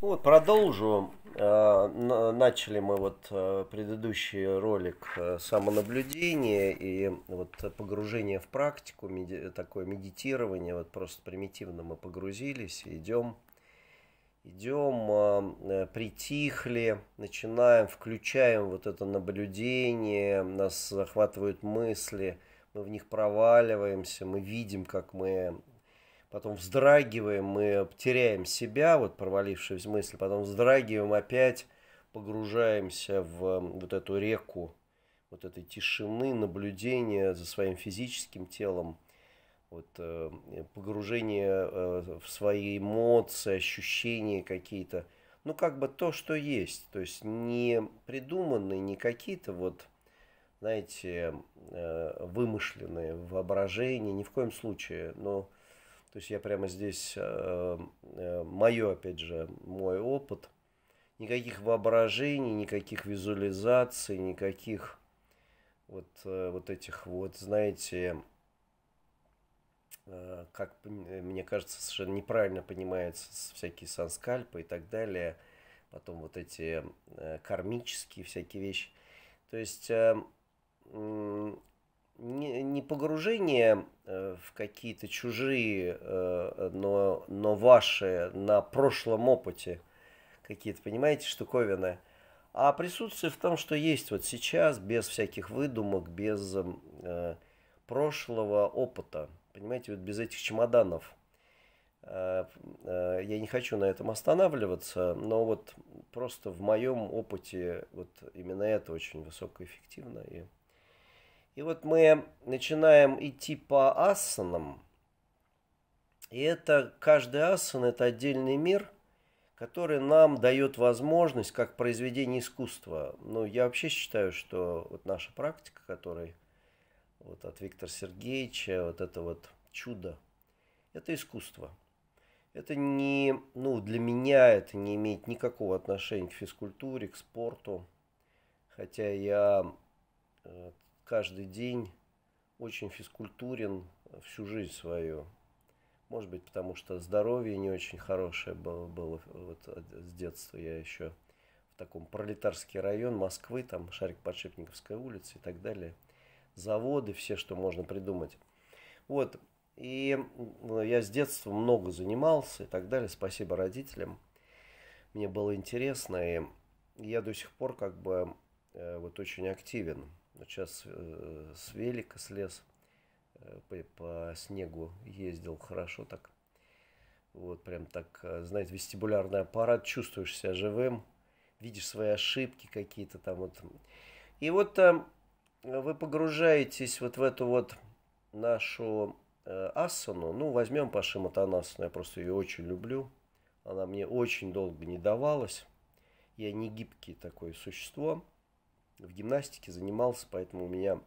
Ну вот, продолжу. Э, начали мы вот э, предыдущий ролик э, самонаблюдения и вот погружение в практику, такое медитирование, вот просто примитивно мы погрузились, идем, идем, притихли, начинаем, включаем вот это наблюдение, нас захватывают мысли, мы в них проваливаемся, мы видим, как мы потом вздрагиваем, мы теряем себя, вот провалившись в мысли, потом вздрагиваем опять, погружаемся в вот эту реку вот этой тишины, наблюдения за своим физическим телом, вот, э, погружение э, в свои эмоции, ощущения какие-то. Ну, как бы то, что есть. То есть не придуманные, не какие-то вот, знаете, э, вымышленные воображение, ни в коем случае. Но то есть я прямо здесь, э, э мое, опять же, мой опыт, никаких воображений, никаких визуализаций, никаких вот, э, вот этих вот, знаете, э, как мне кажется, совершенно неправильно понимаются всякие санскальпы и так далее, потом вот эти э, кармические всякие вещи. То есть не, не погружение э, в какие-то чужие, э, но, но ваши на прошлом опыте какие-то, понимаете, штуковины, а присутствие в том, что есть вот сейчас, без всяких выдумок, без эм, э, прошлого опыта, понимаете, вот без этих чемоданов. Э, я не хочу на этом останавливаться, но вот просто в моем опыте вот именно это очень высокоэффективно и и вот мы начинаем идти по асанам. И это каждый асан – это отдельный мир, который нам дает возможность, как произведение искусства. Ну, я вообще считаю, что вот наша практика, которая вот от Виктора Сергеевича, вот это вот чудо, это искусство. Это не, ну, для меня это не имеет никакого отношения к физкультуре, к спорту. Хотя я э, каждый день очень физкультурен э, всю жизнь свою. Может быть, потому что здоровье не очень хорошее было, было вот э, с детства. Я еще в таком пролетарский район Москвы, там Шарик Подшипниковская улица и так далее. Заводы, все, что можно придумать. Вот, и э, я с детства много занимался и так далее. Спасибо родителям. Мне было интересно, и я до сих пор как бы вот очень активен. Вот ну, сейчас э, с велика слез, э, по, по снегу ездил хорошо так. Вот прям так, э, знаете, вестибулярный аппарат, чувствуешь себя живым, видишь свои ошибки какие-то там вот. И вот там э, вы погружаетесь вот в эту вот нашу э, асану. Ну, возьмем Пашима Танасану, я просто ее очень люблю. Она мне очень долго не давалась. Я не гибкий такое существо в гимнастике занимался, поэтому у меня,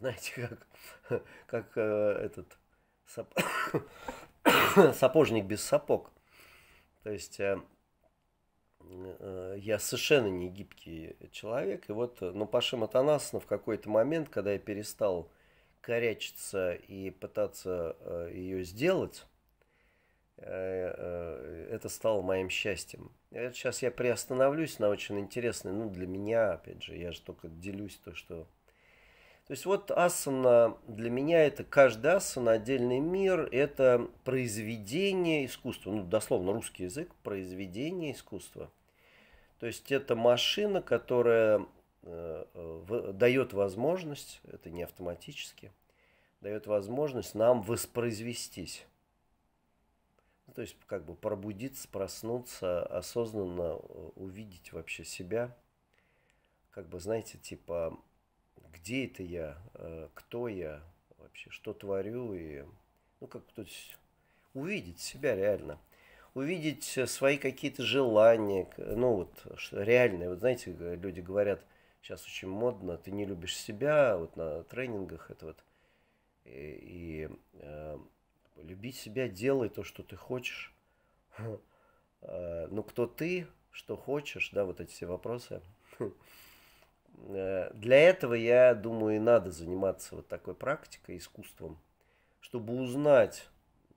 знаете, как, как э, этот сап... сапожник без сапог. То есть э, э, я совершенно не гибкий человек. И вот, э, ну, Паша Матанасов в какой-то момент, когда я перестал корячиться и пытаться э, ее сделать, Э, э, это стало моим счастьем. сейчас я приостановлюсь на очень интересной, ну, для меня, опять же, я же только делюсь то, что... То есть вот асана для меня это каждый асана, отдельный мир, это произведение искусства, ну, дословно русский язык, произведение искусства. То есть это машина, которая э, дает возможность, это не автоматически, дает возможность нам воспроизвестись. Ну, то есть как бы пробудиться, проснуться, осознанно э, увидеть вообще себя, как бы, знаете, типа, где это я, э, кто я вообще, что творю, и, ну, как, то есть, увидеть себя реально, увидеть э, свои какие-то желания, ну, вот, реальные, вот, знаете, люди говорят, сейчас очень модно, ты не любишь себя, вот, на тренингах это вот, и, и любить себя, делай то, что ты хочешь. Э, ну, кто ты, что хочешь, да, вот эти все вопросы. Э, для этого, я думаю, и надо заниматься вот такой практикой, искусством, чтобы узнать,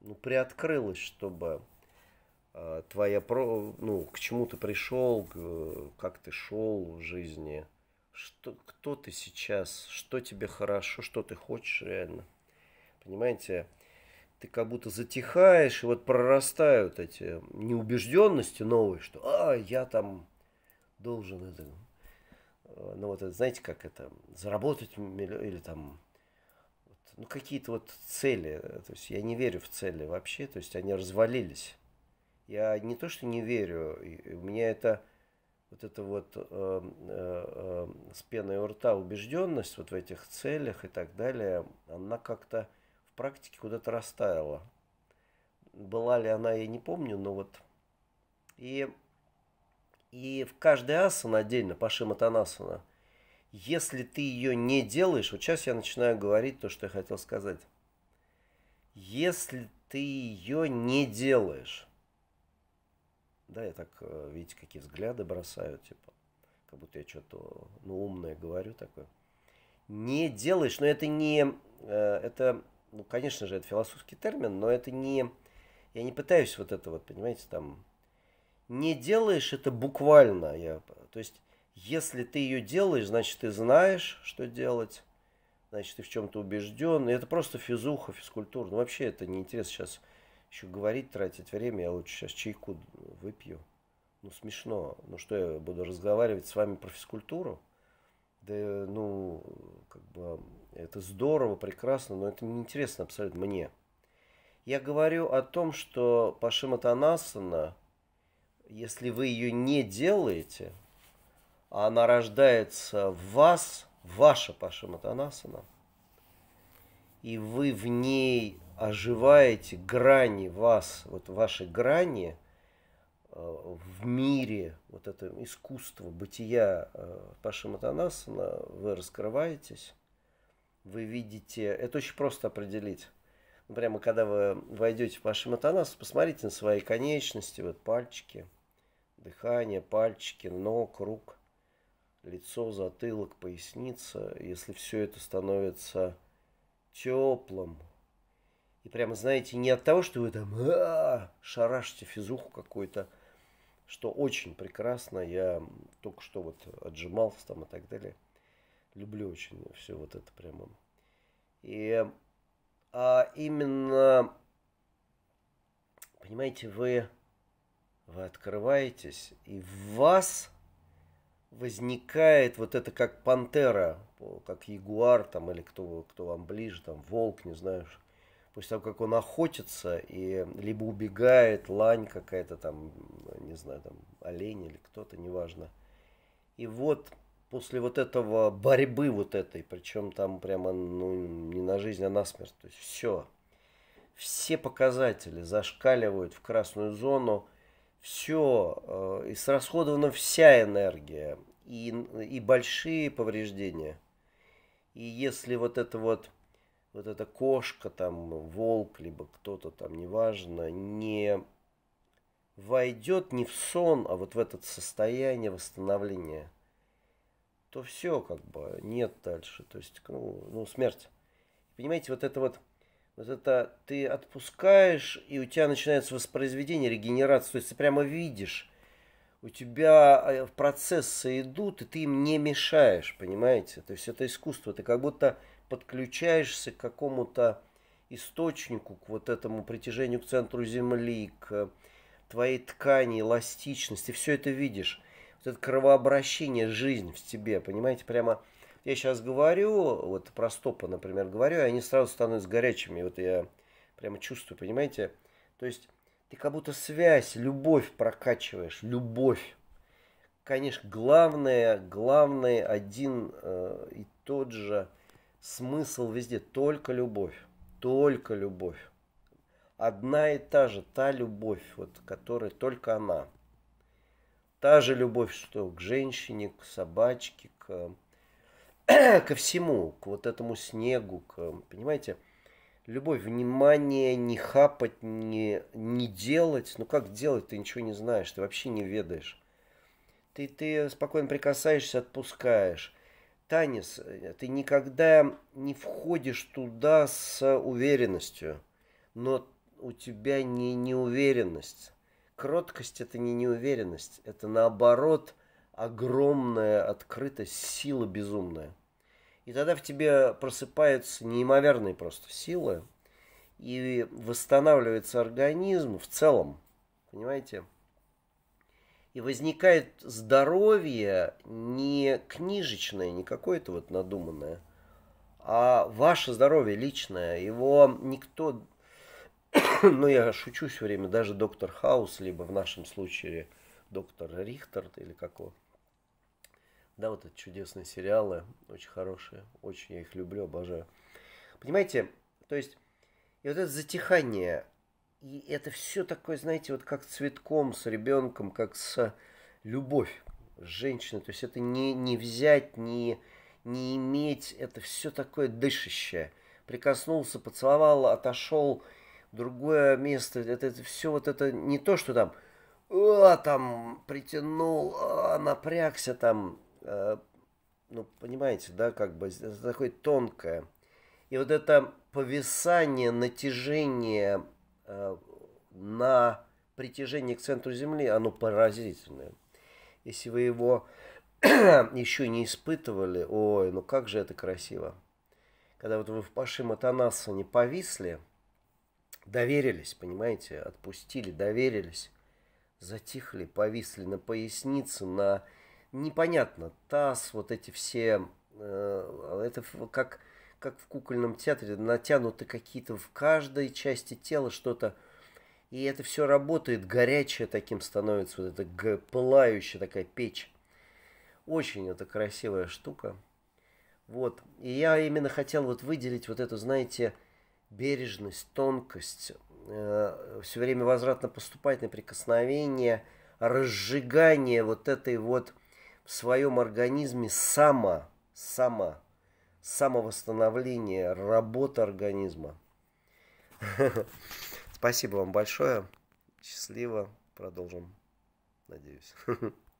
ну, приоткрылось, чтобы э, твоя, про, ну, к чему ты пришел, как ты шел в жизни, что, кто ты сейчас, что тебе хорошо, что ты хочешь реально. Понимаете, ты как будто затихаешь, и вот прорастают эти неубежденности новые, что «а, я там должен это...» э, Ну вот, это, знаете, как это, заработать миллион, или там, ну какие-то вот цели, э, то есть я не верю в цели вообще, то есть они развалились. Я не то, что не верю, у меня это вот это вот э, э, э, с пеной у рта убежденность вот в этих целях и так далее, она как-то практике куда-то растаяла. Была ли она, я не помню, но вот... И, и в каждой асана отдельно, Пашима Танасана, если ты ее не делаешь, вот сейчас я начинаю говорить то, что я хотел сказать. Если ты ее не делаешь, да, я так, э, видите, какие взгляды бросаю, типа, как будто я что-то ну, умное говорю такое. Не делаешь, но это не, э, это ну, конечно же, это философский термин, но это не... Я не пытаюсь вот это вот, понимаете, там... Не делаешь это буквально. Я, то есть, если ты ее делаешь, значит, ты знаешь, что делать. Значит, ты в чем-то убежден. И это просто физуха, физкультура. Ну, вообще, это неинтересно сейчас еще говорить, тратить время. Я лучше сейчас чайку выпью. Ну, смешно. Ну, что я буду разговаривать с вами про физкультуру? да, э, ну, как бы, это здорово, прекрасно, но это неинтересно абсолютно мне. Я говорю о том, что Пашима Танасана, если вы ее не делаете, а она рождается в вас, ваша Пашима Танасана, и вы в ней оживаете грани вас, вот ваши грани – Э, в мире вот это искусство бытия э, Паши Матанасана вы раскрываетесь, вы видите, это очень просто определить. Ну, прямо когда вы войдете в Паши Матанас, посмотрите на свои конечности, вот пальчики, дыхание, пальчики, ног, рук, лицо, затылок, поясница. Если все это становится теплым, и прямо, знаете, не от того, что вы там шарашите физуху какую-то, что очень прекрасно. Я только что вот отжимался там и так далее. Люблю очень все вот это прямо. И а именно, понимаете, вы, вы открываетесь, и в вас возникает вот это как пантера, как ягуар там, или кто, кто вам ближе, там волк, не знаю, после того, как он охотится, и либо убегает лань какая-то там, не знаю, там олень или кто-то, неважно. И вот после вот этого борьбы вот этой, причем там прямо ну, не на жизнь, а на смерть, то есть все, все показатели зашкаливают в красную зону, все, э, исрасходована вся энергия и, и большие повреждения. И если вот это вот вот эта кошка, там, волк, либо кто-то там, неважно, не войдет не в сон, а вот в это состояние восстановления, то все, как бы, нет дальше. То есть, ну, ну смерть. Понимаете, вот это вот, вот это ты отпускаешь, и у тебя начинается воспроизведение, регенерация. То есть ты прямо видишь, у тебя э, процессы идут, и ты им не мешаешь, понимаете? То есть это искусство. Ты как будто подключаешься к какому-то источнику, к вот этому притяжению к центру Земли, к твоей ткани, эластичности, все это видишь. Вот это кровообращение, жизнь в тебе, понимаете, прямо... Я сейчас говорю, вот про стопы, например, говорю, и они сразу становятся горячими. Вот я прямо чувствую, понимаете? То есть ты как будто связь, любовь прокачиваешь, любовь. Конечно, главное, главное один э, и тот же – смысл везде только любовь, только любовь. Одна и та же, та любовь, вот, которая только она. Та же любовь, что к женщине, к собачке, к, ко всему, к вот этому снегу, к, понимаете, любовь, внимание, не хапать, не, не делать. Ну как делать, ты ничего не знаешь, ты вообще не ведаешь. Ты, ты спокойно прикасаешься, отпускаешь танец, э, ты никогда не входишь туда с уверенностью, но у тебя не неуверенность. Кроткость – это не неуверенность, это наоборот огромная открытость, сила безумная. И тогда в тебе просыпаются неимоверные просто силы, и восстанавливается организм в целом, понимаете? и возникает здоровье не книжечное, не какое-то вот надуманное, а ваше здоровье личное. Его никто, ну я шучу все время, даже доктор Хаус, либо в нашем случае доктор Рихтер или какого. Да, вот эти чудесные сериалы, очень хорошие, очень я их люблю, обожаю. Понимаете, то есть, и вот это затихание, и это все такое, знаете, вот как цветком с ребенком, как с любовь женщины. То есть это не, не взять, не, не иметь, это все такое дышащее. Прикоснулся, поцеловал, отошел, другое место. Это, это все вот это не то, что там, а, там притянул, а, напрягся там. А, ну, понимаете, да, как бы это такое тонкое. И вот это повисание, натяжение Э, на притяжение к центру Земли, оно поразительное. Если вы его еще не испытывали, ой, ну как же это красиво. Когда вот вы в Паши не повисли, доверились, понимаете, отпустили, доверились, затихли, повисли на пояснице, на непонятно, таз, вот эти все, э, это как как в кукольном театре, натянуты какие-то в каждой части тела что-то. И это все работает, горячее таким становится, вот эта пылающая такая печь. Очень это красивая штука. Вот. И я именно хотел вот выделить вот эту, знаете, бережность, тонкость, э, все время возвратно-поступательное прикосновение, разжигание вот этой вот в своем организме сама, сама самовосстановление, работа организма. Спасибо вам большое. Счастливо. Продолжим. Надеюсь.